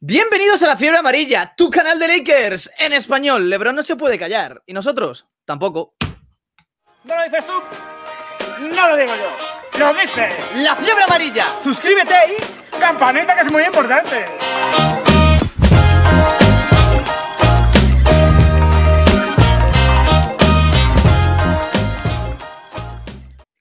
Bienvenidos a la Fiebre Amarilla, tu canal de Lakers en español. Lebron no se puede callar y nosotros tampoco. ¿No lo dices tú? No lo digo yo. Lo dice La Fiebre Amarilla. Suscríbete y campanita que es muy importante.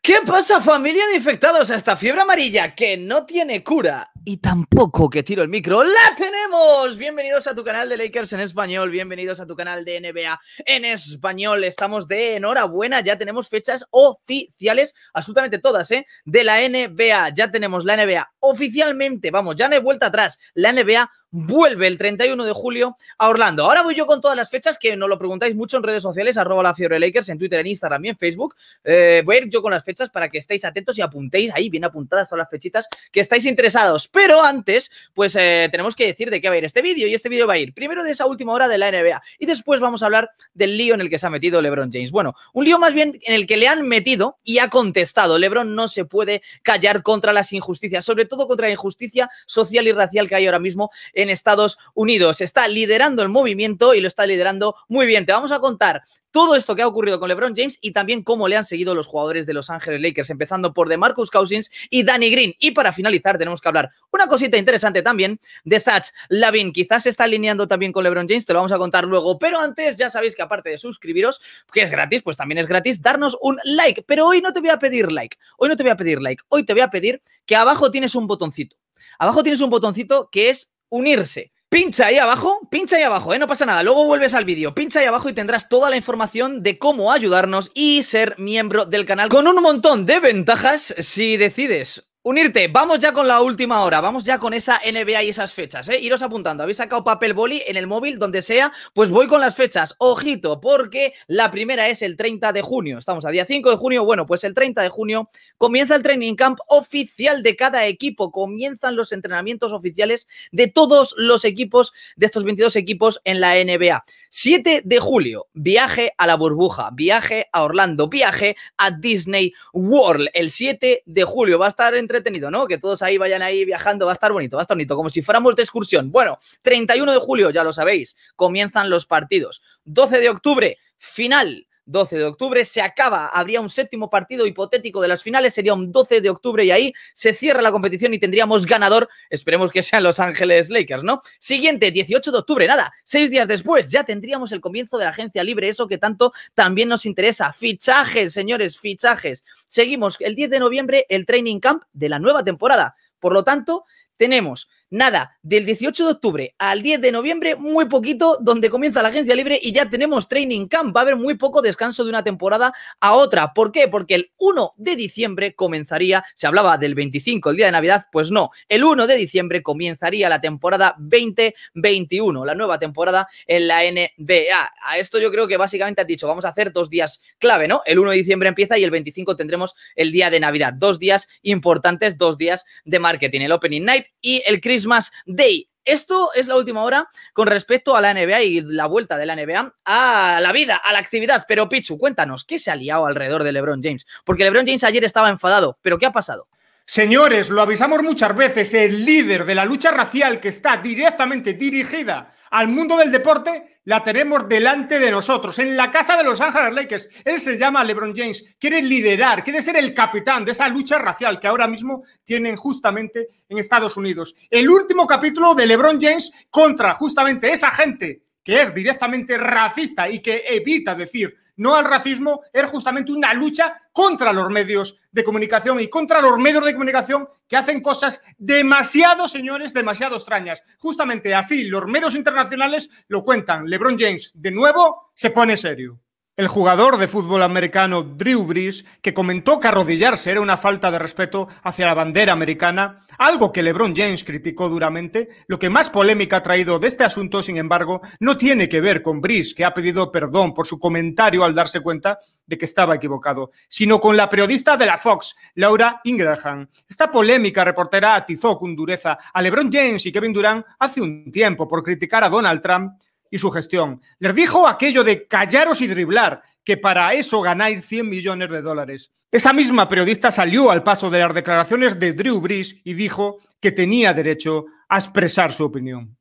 ¿Qué pasa familia de infectados a esta fiebre amarilla que no tiene cura y tampoco que tiro el micro. ¡La tenemos! Bienvenidos a tu canal de Lakers en español, bienvenidos a tu canal de NBA en español. Estamos de enhorabuena, ya tenemos fechas oficiales, absolutamente todas, ¿eh? De la NBA, ya tenemos la NBA oficialmente, vamos, ya no hay vuelta atrás, la NBA vuelve el 31 de julio a Orlando. Ahora voy yo con todas las fechas que nos lo preguntáis mucho en redes sociales, arroba la fiebre Lakers, en Twitter, en Instagram y en Facebook. Eh, voy yo con las fechas para que estéis atentos y apuntéis ahí, bien apuntadas todas las fechitas que estáis interesados. Pero antes, pues eh, tenemos que decir de qué va a ir este vídeo. Y este vídeo va a ir primero de esa última hora de la NBA y después vamos a hablar del lío en el que se ha metido LeBron James. Bueno, un lío más bien en el que le han metido y ha contestado. LeBron no se puede callar contra las injusticias, sobre todo contra la injusticia social y racial que hay ahora mismo en Estados Unidos. Está liderando el movimiento y lo está liderando muy bien. Te vamos a contar todo esto que ha ocurrido con LeBron James y también cómo le han seguido los jugadores de Los Ángeles Lakers, empezando por DeMarcus Cousins y Danny Green. Y para finalizar, tenemos que hablar una cosita interesante también de Zach Lavin. Quizás se está alineando también con LeBron James, te lo vamos a contar luego. Pero antes, ya sabéis que aparte de suscribiros, que es gratis, pues también es gratis darnos un like. Pero hoy no te voy a pedir like. Hoy no te voy a pedir like. Hoy te voy a pedir que abajo tienes un botoncito. Abajo tienes un botoncito que es unirse. Pincha ahí abajo, pincha ahí abajo, ¿eh? no pasa nada. Luego vuelves al vídeo, pincha ahí abajo y tendrás toda la información de cómo ayudarnos y ser miembro del canal con un montón de ventajas si decides Unirte, vamos ya con la última hora, vamos ya con esa NBA y esas fechas, ¿eh? Iros apuntando, habéis sacado papel boli en el móvil, donde sea, pues voy con las fechas, ojito, porque la primera es el 30 de junio, estamos a día 5 de junio, bueno, pues el 30 de junio comienza el training camp oficial de cada equipo, comienzan los entrenamientos oficiales de todos los equipos, de estos 22 equipos en la NBA. 7 de julio, viaje a la burbuja, viaje a Orlando, viaje a Disney World, el 7 de julio va a estar entre tenido, ¿no? Que todos ahí vayan ahí viajando, va a estar bonito, va a estar bonito, como si fuéramos de excursión. Bueno, 31 de julio, ya lo sabéis, comienzan los partidos. 12 de octubre, final 12 de octubre. Se acaba, habría un séptimo partido hipotético de las finales, sería un 12 de octubre y ahí se cierra la competición y tendríamos ganador. Esperemos que sean Los Ángeles Lakers, ¿no? Siguiente, 18 de octubre, nada, seis días después ya tendríamos el comienzo de la agencia libre, eso que tanto también nos interesa. Fichajes, señores, fichajes. Seguimos el 10 de noviembre el training camp de la nueva temporada. Por lo tanto, tenemos Nada, del 18 de octubre al 10 de noviembre, muy poquito, donde comienza la agencia libre y ya tenemos training camp. Va a haber muy poco descanso de una temporada a otra. ¿Por qué? Porque el 1 de diciembre comenzaría, se hablaba del 25, el día de Navidad, pues no. El 1 de diciembre comenzaría la temporada 2021, la nueva temporada en la NBA. A esto yo creo que básicamente has dicho, vamos a hacer dos días clave, ¿no? El 1 de diciembre empieza y el 25 tendremos el día de Navidad. Dos días importantes, dos días de marketing, el Opening Night y el Christmas más Day. Esto es la última hora con respecto a la NBA y la vuelta de la NBA a la vida, a la actividad. Pero Pichu, cuéntanos, ¿qué se ha liado alrededor de LeBron James? Porque LeBron James ayer estaba enfadado, pero ¿qué ha pasado? Señores, lo avisamos muchas veces, el líder de la lucha racial que está directamente dirigida al mundo del deporte, la tenemos delante de nosotros, en la casa de los Ángeles Lakers. Él se llama LeBron James, quiere liderar, quiere ser el capitán de esa lucha racial que ahora mismo tienen justamente en Estados Unidos. El último capítulo de LeBron James contra justamente esa gente que es directamente racista y que evita decir no al racismo, era justamente una lucha contra los medios de comunicación y contra los medios de comunicación que hacen cosas demasiado, señores, demasiado extrañas. Justamente así, los medios internacionales lo cuentan. LeBron James, de nuevo, se pone serio. El jugador de fútbol americano Drew Brees, que comentó que arrodillarse era una falta de respeto hacia la bandera americana, algo que LeBron James criticó duramente, lo que más polémica ha traído de este asunto, sin embargo, no tiene que ver con Brees, que ha pedido perdón por su comentario al darse cuenta de que estaba equivocado, sino con la periodista de la Fox, Laura Ingraham. Esta polémica reportera atizó con dureza a LeBron James y Kevin Durant hace un tiempo por criticar a Donald Trump y su gestión. Les dijo aquello de callaros y driblar, que para eso ganáis 100 millones de dólares. Esa misma periodista salió al paso de las declaraciones de Drew Brees y dijo que tenía derecho a expresar su opinión.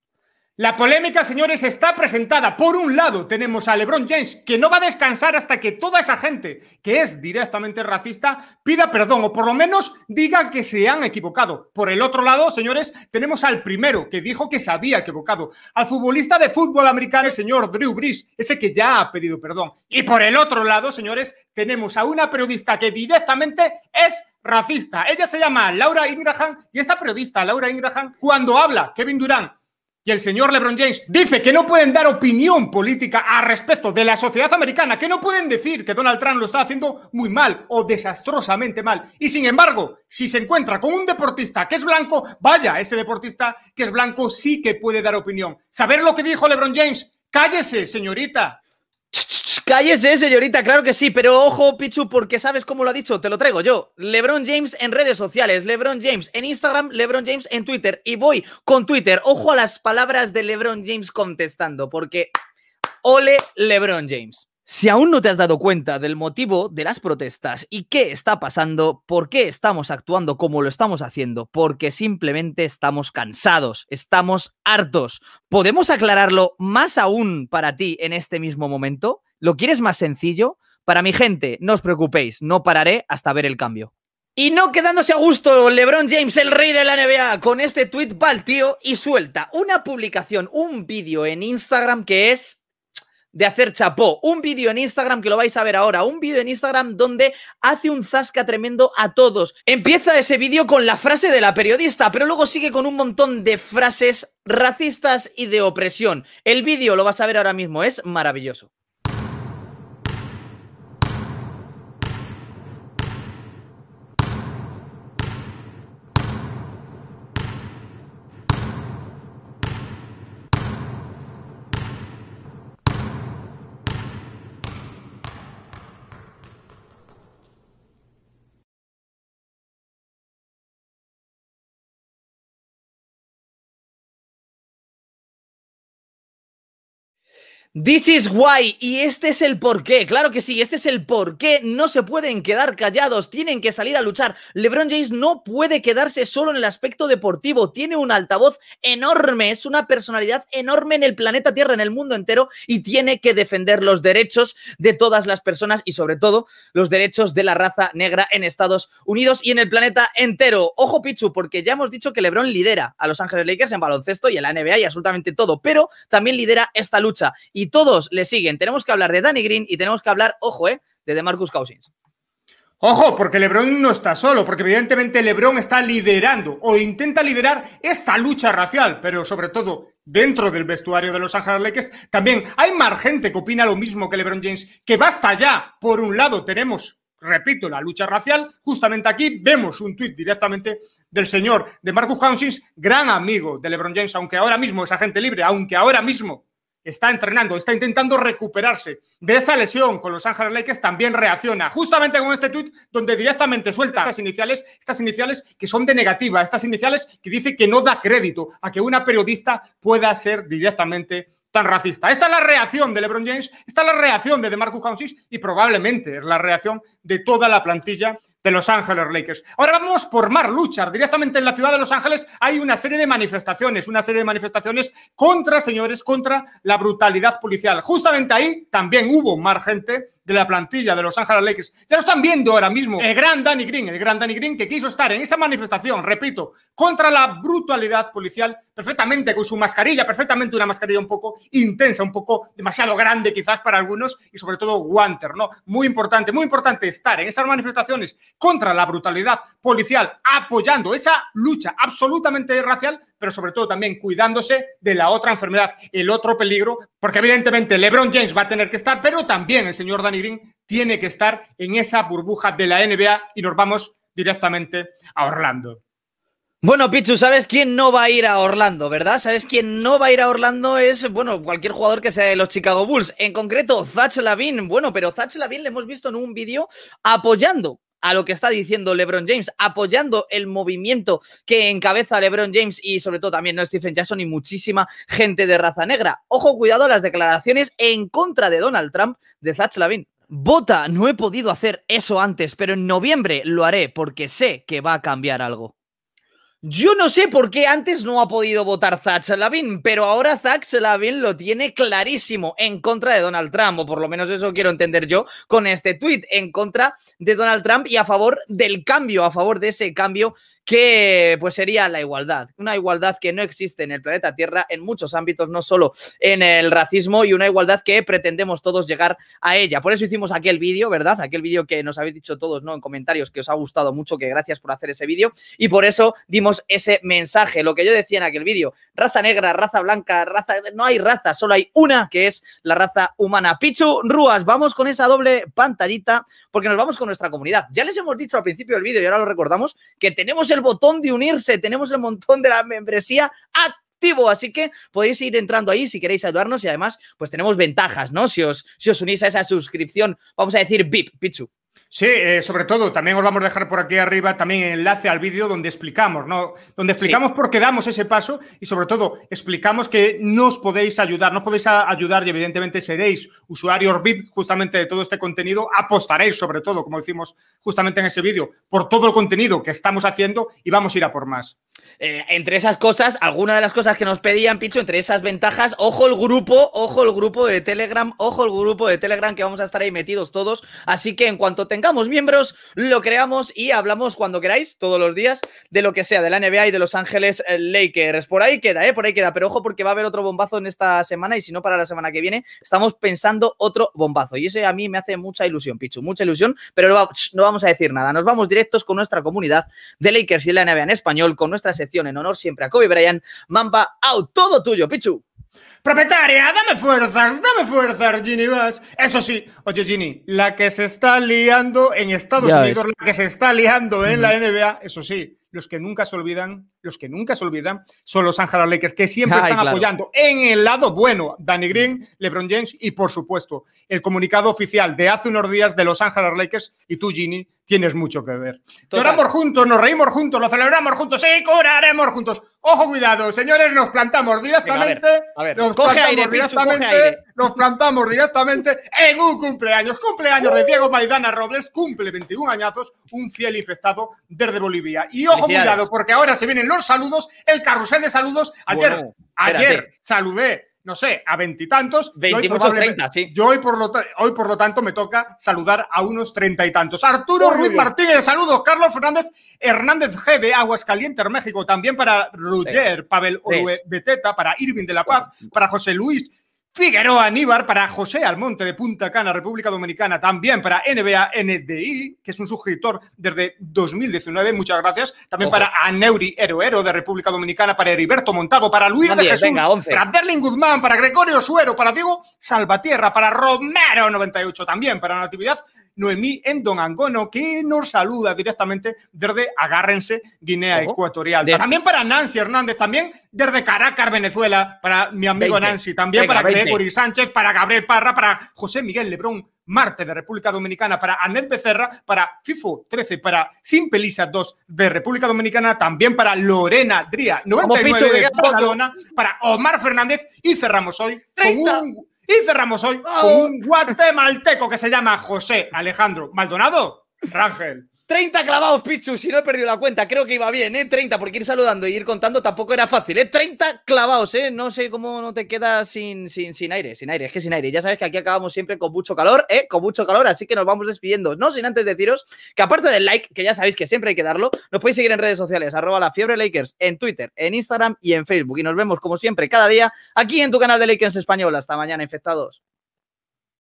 La polémica, señores, está presentada. Por un lado, tenemos a LeBron James, que no va a descansar hasta que toda esa gente que es directamente racista pida perdón o por lo menos diga que se han equivocado. Por el otro lado, señores, tenemos al primero que dijo que se había equivocado, al futbolista de fútbol americano, el señor Drew Brees, ese que ya ha pedido perdón. Y por el otro lado, señores, tenemos a una periodista que directamente es racista. Ella se llama Laura Ingraham y esta periodista, Laura Ingraham, cuando habla Kevin Durán y el señor LeBron James dice que no pueden dar opinión política a respecto de la sociedad americana, que no pueden decir que Donald Trump lo está haciendo muy mal o desastrosamente mal. Y sin embargo, si se encuentra con un deportista que es blanco, vaya, ese deportista que es blanco sí que puede dar opinión. ¿Saber lo que dijo LeBron James? Cállese, señorita. Cállese, señorita, claro que sí, pero ojo, Pichu, porque sabes cómo lo ha dicho, te lo traigo yo. LeBron James en redes sociales, LeBron James en Instagram, LeBron James en Twitter. Y voy con Twitter. Ojo a las palabras de LeBron James contestando, porque ole LeBron James. Si aún no te has dado cuenta del motivo de las protestas y qué está pasando, por qué estamos actuando como lo estamos haciendo, porque simplemente estamos cansados, estamos hartos. ¿Podemos aclararlo más aún para ti en este mismo momento? ¿Lo quieres más sencillo? Para mi gente, no os preocupéis, no pararé hasta ver el cambio. Y no quedándose a gusto, LeBron James, el rey de la NBA, con este tweet va tío y suelta una publicación, un vídeo en Instagram que es de hacer chapó. Un vídeo en Instagram que lo vais a ver ahora. Un vídeo en Instagram donde hace un zasca tremendo a todos. Empieza ese vídeo con la frase de la periodista, pero luego sigue con un montón de frases racistas y de opresión. El vídeo lo vas a ver ahora mismo, es maravilloso. This is why, y este es el porqué, claro que sí, este es el porqué, no se pueden quedar callados, tienen que salir a luchar. LeBron James no puede quedarse solo en el aspecto deportivo, tiene un altavoz enorme, es una personalidad enorme en el planeta Tierra, en el mundo entero, y tiene que defender los derechos de todas las personas y sobre todo los derechos de la raza negra en Estados Unidos y en el planeta entero. Ojo Pichu, porque ya hemos dicho que LeBron lidera a Los Ángeles Lakers en baloncesto y en la NBA y absolutamente todo, pero también lidera esta lucha y todos le siguen. Tenemos que hablar de Danny Green y tenemos que hablar, ojo, eh, de DeMarcus Cousins. Ojo, porque Lebron no está solo, porque evidentemente Lebron está liderando o intenta liderar esta lucha racial, pero sobre todo dentro del vestuario de Los Ángeles Lakers, también hay más gente que opina lo mismo que LeBron James, que basta ya. Por un lado tenemos, repito, la lucha racial, justamente aquí vemos un tuit directamente del señor de Marcus Cousins, gran amigo de LeBron James, aunque ahora mismo es agente libre, aunque ahora mismo está entrenando, está intentando recuperarse de esa lesión con los Ángeles Lakers, también reacciona. Justamente con este tuit donde directamente suelta estas iniciales, estas iniciales que son de negativa, estas iniciales que dice que no da crédito a que una periodista pueda ser directamente tan racista. Esta es la reacción de LeBron James, esta es la reacción de DeMarcus Cousins y probablemente es la reacción de toda la plantilla de Los Ángeles Lakers. Ahora vamos por Mar Luchar. Directamente en la ciudad de Los Ángeles hay una serie de manifestaciones, una serie de manifestaciones contra, señores, contra la brutalidad policial. Justamente ahí también hubo más gente de la plantilla de Los Ángeles Lakers. Ya lo están viendo ahora mismo. El gran Danny Green, el gran Danny Green que quiso estar en esa manifestación, repito, contra la brutalidad policial, perfectamente con su mascarilla, perfectamente una mascarilla un poco intensa, un poco demasiado grande quizás para algunos y sobre todo Wanter, ¿no? Muy importante, muy importante estar en esas manifestaciones contra la brutalidad policial, apoyando esa lucha absolutamente racial, pero sobre todo también cuidándose de la otra enfermedad, el otro peligro, porque evidentemente LeBron James va a tener que estar, pero también el señor Danny Green tiene que estar en esa burbuja de la NBA y nos vamos directamente a Orlando. Bueno, Pichu, ¿sabes quién no va a ir a Orlando, verdad? ¿Sabes quién no va a ir a Orlando? Es, bueno, cualquier jugador que sea de los Chicago Bulls. En concreto, Zach Lavin. Bueno, pero Zach Lavin le hemos visto en un vídeo apoyando a lo que está diciendo LeBron James, apoyando el movimiento que encabeza LeBron James y sobre todo también no Stephen Jackson y muchísima gente de raza negra. Ojo, cuidado a las declaraciones en contra de Donald Trump de Zach Lavin. Vota, no he podido hacer eso antes, pero en noviembre lo haré porque sé que va a cambiar algo. Yo no sé por qué antes no ha podido votar Zach Lavin, pero ahora Zach Lavin lo tiene clarísimo en contra de Donald Trump, o por lo menos eso quiero entender yo con este tuit, en contra de Donald Trump y a favor del cambio, a favor de ese cambio que pues sería la igualdad, una igualdad que no existe en el planeta Tierra en muchos ámbitos, no solo en el racismo y una igualdad que pretendemos todos llegar a ella. Por eso hicimos aquel vídeo, ¿verdad? Aquel vídeo que nos habéis dicho todos, ¿no? En comentarios que os ha gustado mucho, que gracias por hacer ese vídeo y por eso dimos ese mensaje, lo que yo decía en aquel vídeo, raza negra, raza blanca, raza, no hay raza, solo hay una que es la raza humana. Pichu Ruas, vamos con esa doble pantallita porque nos vamos con nuestra comunidad. Ya les hemos dicho al principio del vídeo y ahora lo recordamos que tenemos el botón de unirse, tenemos el montón de la membresía activo, así que podéis ir entrando ahí si queréis ayudarnos y además pues tenemos ventajas, ¿no? Si os, si os unís a esa suscripción, vamos a decir VIP, Pichu. Sí, eh, sobre todo, también os vamos a dejar por aquí arriba también enlace al vídeo donde explicamos, ¿no? Donde explicamos por qué damos ese paso y sobre todo explicamos que nos podéis ayudar, nos podéis ayudar y evidentemente seréis usuarios VIP justamente de todo este contenido, apostaréis sobre todo, como decimos justamente en ese vídeo, por todo el contenido que estamos haciendo y vamos a ir a por más. Eh, entre esas cosas, alguna de las cosas que nos pedían, Picho, entre esas ventajas, ojo el grupo, ojo el grupo de Telegram, ojo el grupo de Telegram que vamos a estar ahí metidos todos, así que en cuanto tenga somos miembros, lo creamos y hablamos cuando queráis, todos los días, de lo que sea, de la NBA y de Los Ángeles eh, Lakers. Por ahí queda, ¿eh? Por ahí queda, pero ojo porque va a haber otro bombazo en esta semana y si no para la semana que viene, estamos pensando otro bombazo. Y ese a mí me hace mucha ilusión, Pichu, mucha ilusión, pero no vamos a decir nada. Nos vamos directos con nuestra comunidad de Lakers y la NBA en español, con nuestra sección en honor siempre a Kobe Bryant, Mamba Out, todo tuyo, Pichu. Propietaria, dame fuerzas, dame fuerzas, Ginny Bass. Eso sí, oye Ginny, la que se está liando en Estados Unidos, la que se está liando en la NBA, eso sí, los que nunca se olvidan los que nunca se olvidan son los Ángeles Lakers, que siempre están apoyando en el lado bueno Danny Green, LeBron James y, por supuesto, el comunicado oficial de hace unos días de los Ángeles Lakers y tú, Ginny, tienes mucho que ver. Total. juntos, nos reímos juntos, lo celebramos juntos y curaremos juntos. Ojo, cuidado, señores, nos plantamos directamente. Nos, directamente nos plantamos directamente en un cumpleaños. Cumpleaños de Diego Maidana Robles, cumple 21 añazos, un fiel infectado desde Bolivia. Y ojo, cuidado, porque ahora se vienen los saludos, el carrusel de saludos. Ayer, ayer saludé, no sé, a veintitantos. Yo hoy por, lo, hoy, por lo tanto, me toca saludar a unos treinta y tantos. Arturo oh, Ruiz Martínez, saludos. Carlos Fernández Hernández G de Aguascalientes, México. También para Ruger, Pavel Beteta, para Irving de la Paz, para José Luis Figueroa Aníbar para José Almonte de Punta Cana, República Dominicana, también para NBA NDI, que es un suscriptor desde 2019, muchas gracias. También para Aneuri Heroero de República Dominicana, para Heriberto Montalvo, para Luis de Jesús, para Berlin Guzmán, para Gregorio Suero, para Diego Salvatierra, para Romero 98, también para Natividad Noemí en Don Angono, que nos saluda directamente desde Agárrense, Guinea Ecuatorial. También para Nancy Hernández, también desde Caracas, Venezuela, para mi amigo Nancy, también para Sánchez, para Gabriel Parra, para José Miguel Lebrón Marte de República Dominicana, para Anet Becerra, para FIFO 13, para Simpelisa 2 de República Dominicana, también para Lorena Dría 99 de para Omar Fernández y cerramos hoy 30. y cerramos hoy con oh. un guatemalteco que se llama José Alejandro Maldonado Rangel. 30 clavados, Pichu, si no he perdido la cuenta. Creo que iba bien, ¿eh? 30, porque ir saludando y ir contando tampoco era fácil, ¿eh? 30 clavados, ¿eh? No sé cómo no te quedas sin, sin, sin aire, sin aire, es que sin aire. Ya sabes que aquí acabamos siempre con mucho calor, ¿eh? Con mucho calor, así que nos vamos despidiendo. No sin antes deciros que aparte del like, que ya sabéis que siempre hay que darlo, nos podéis seguir en redes sociales, arroba la fiebre Lakers, en Twitter, en Instagram y en Facebook. Y nos vemos, como siempre, cada día aquí en tu canal de Lakers Español. Hasta mañana, infectados.